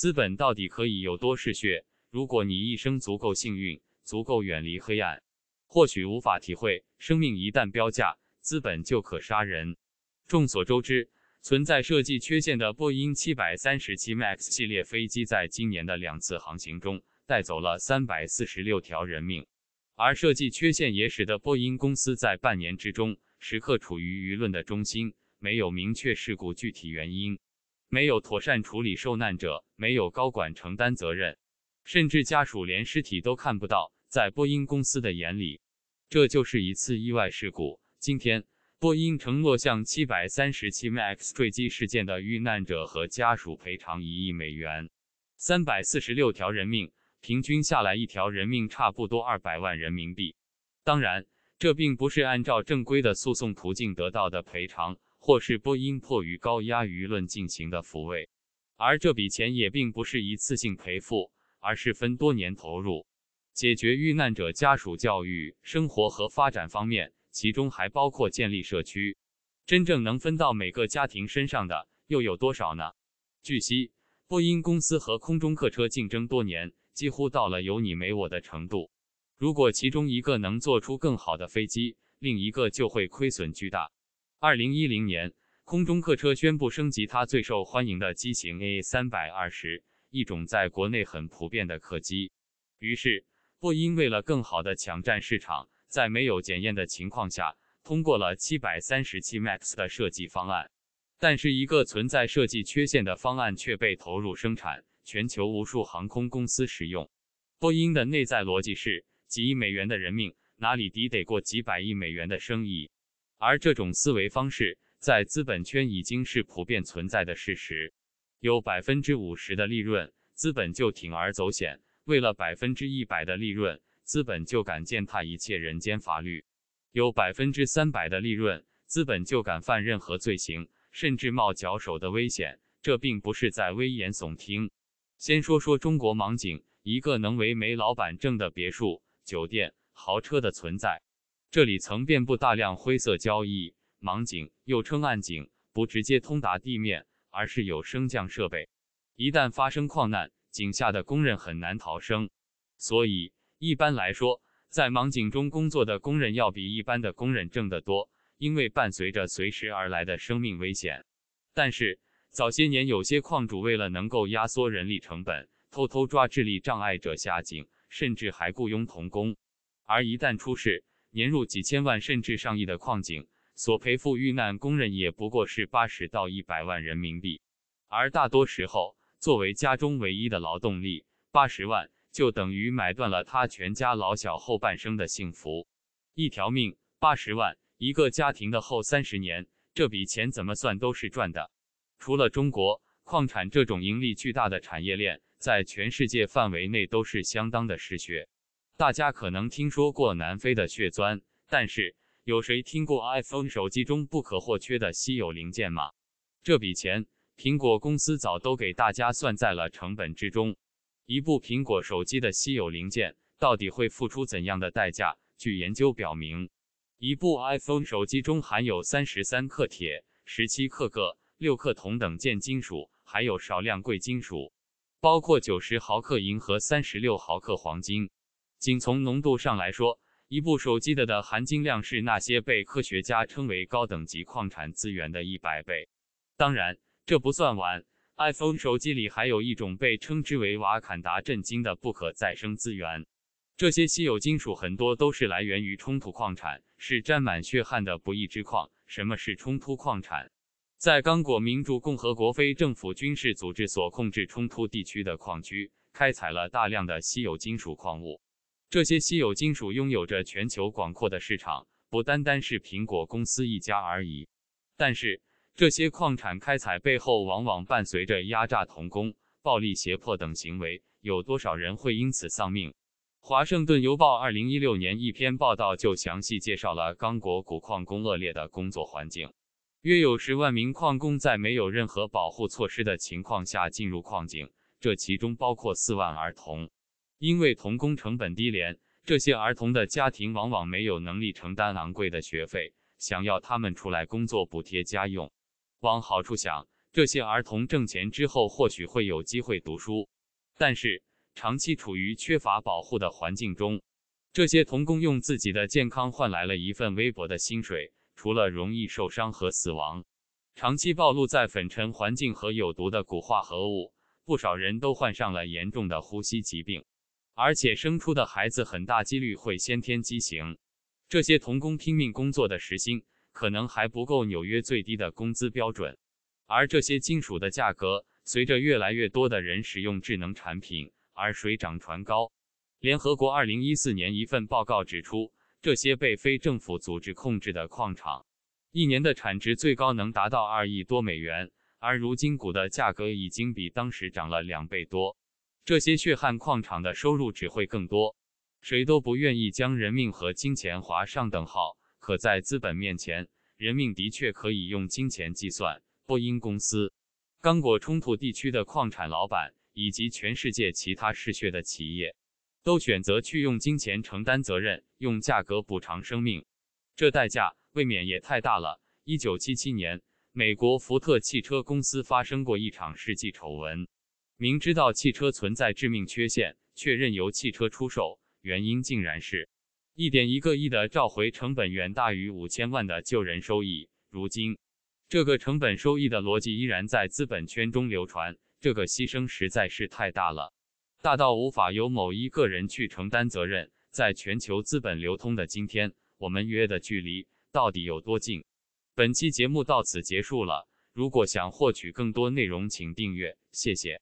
资本到底可以有多嗜血？如果你一生足够幸运，足够远离黑暗，或许无法体会生命一旦标价，资本就可杀人。众所周知，存在设计缺陷的波音七百三十七 MAX 系列飞机，在今年的两次航行中，带走了三百四十六条人命，而设计缺陷也使得波音公司在半年之中时刻处于舆论的中心，没有明确事故具体原因。没有妥善处理受难者，没有高管承担责任，甚至家属连尸体都看不到。在波音公司的眼里，这就是一次意外事故。今天，波音承诺向737 MAX 坠机事件的遇难者和家属赔偿一亿美元。三百四十六条人命，平均下来一条人命差不多二百万人民币。当然，这并不是按照正规的诉讼途径得到的赔偿。或是波音迫于高压舆论进行的抚慰，而这笔钱也并不是一次性赔付，而是分多年投入，解决遇难者家属教育、生活和发展方面，其中还包括建立社区。真正能分到每个家庭身上的又有多少呢？据悉，波音公司和空中客车竞争多年，几乎到了有你没我的程度。如果其中一个能做出更好的飞机，另一个就会亏损巨大。二零一零年，空中客车宣布升级它最受欢迎的机型 A 三百二十，一种在国内很普遍的客机。于是，波音为了更好的抢占市场，在没有检验的情况下，通过了七百三十七 MAX 的设计方案。但是，一个存在设计缺陷的方案却被投入生产，全球无数航空公司使用。波音的内在逻辑是：几亿美元的人命，哪里敌得过几百亿美元的生意？而这种思维方式在资本圈已经是普遍存在的事实。有百分之五十的利润，资本就铤而走险；为了百分之一百的利润，资本就敢践踏一切人间法律；有百分之三百的利润，资本就敢犯任何罪行，甚至冒脚手的危险。这并不是在危言耸听。先说说中国盲井，一个能为煤老板挣的别墅、酒店、豪车的存在。这里曾遍布大量灰色交易盲井，又称暗井，不直接通达地面，而是有升降设备。一旦发生矿难，井下的工人很难逃生。所以，一般来说，在盲井中工作的工人要比一般的工人挣得多，因为伴随着随时而来的生命危险。但是，早些年有些矿主为了能够压缩人力成本，偷偷抓智力障碍者下井，甚至还雇佣童工，而一旦出事，年入几千万甚至上亿的矿井，所赔付遇难工人也不过是八十到一百万人民币。而大多时候，作为家中唯一的劳动力，八十万就等于买断了他全家老小后半生的幸福。一条命八十万，一个家庭的后三十年，这笔钱怎么算都是赚的。除了中国，矿产这种盈利巨大的产业链，在全世界范围内都是相当的嗜血。大家可能听说过南非的血钻，但是有谁听过 iPhone 手机中不可或缺的稀有零件吗？这笔钱，苹果公司早都给大家算在了成本之中。一部苹果手机的稀有零件到底会付出怎样的代价？据研究表明，一部 iPhone 手机中含有三十三克铁、十七克铬、六克铜等贱金属，还有少量贵金属，包括九十毫克银和三十六毫克黄金。仅从浓度上来说，一部手机的的含金量是那些被科学家称为高等级矿产资源的一百倍。当然，这不算完，iPhone 手机里还有一种被称之为“瓦坎达”震惊的不可再生资源。这些稀有金属很多都是来源于冲突矿产，是沾满血汗的不义之矿。什么是冲突矿产？在刚果民主共和国非政府军事组织所控制冲突地区的矿区，开采了大量的稀有金属矿物。这些稀有金属拥有着全球广阔的市场，不单单是苹果公司一家而已。但是，这些矿产开采背后往往伴随着压榨童工、暴力胁迫等行为，有多少人会因此丧命？《华盛顿邮报》二零一六年一篇报道就详细介绍了刚果古矿工恶劣的工作环境，约有十万名矿工在没有任何保护措施的情况下进入矿井，这其中包括四万儿童。因为童工成本低廉，这些儿童的家庭往往没有能力承担昂贵的学费，想要他们出来工作补贴家用。往好处想，这些儿童挣钱之后或许会有机会读书，但是长期处于缺乏保护的环境中，这些童工用自己的健康换来了一份微薄的薪水，除了容易受伤和死亡，长期暴露在粉尘环境和有毒的骨化合物，不少人都患上了严重的呼吸疾病。而且生出的孩子很大几率会先天畸形。这些童工拼命工作的时薪可能还不够纽约最低的工资标准，而这些金属的价格随着越来越多的人使用智能产品而水涨船高。联合国2014年一份报告指出，这些被非政府组织控制的矿场，一年的产值最高能达到2亿多美元，而如今钴的价格已经比当时涨了两倍多。这些血汗矿场的收入只会更多，谁都不愿意将人命和金钱划上等号。可在资本面前，人命的确可以用金钱计算。波音公司、刚果冲突地区的矿产老板以及全世界其他嗜血的企业，都选择去用金钱承担责任，用价格补偿生命。这代价未免也太大了。一九七七年，美国福特汽车公司发生过一场世纪丑闻。明知道汽车存在致命缺陷，却任由汽车出售，原因竟然是，一点一个亿的召回成本远大于五千万的救人收益。如今，这个成本收益的逻辑依然在资本圈中流传。这个牺牲实在是太大了，大到无法由某一个人去承担责任。在全球资本流通的今天，我们约的距离到底有多近？本期节目到此结束了。如果想获取更多内容，请订阅。谢谢。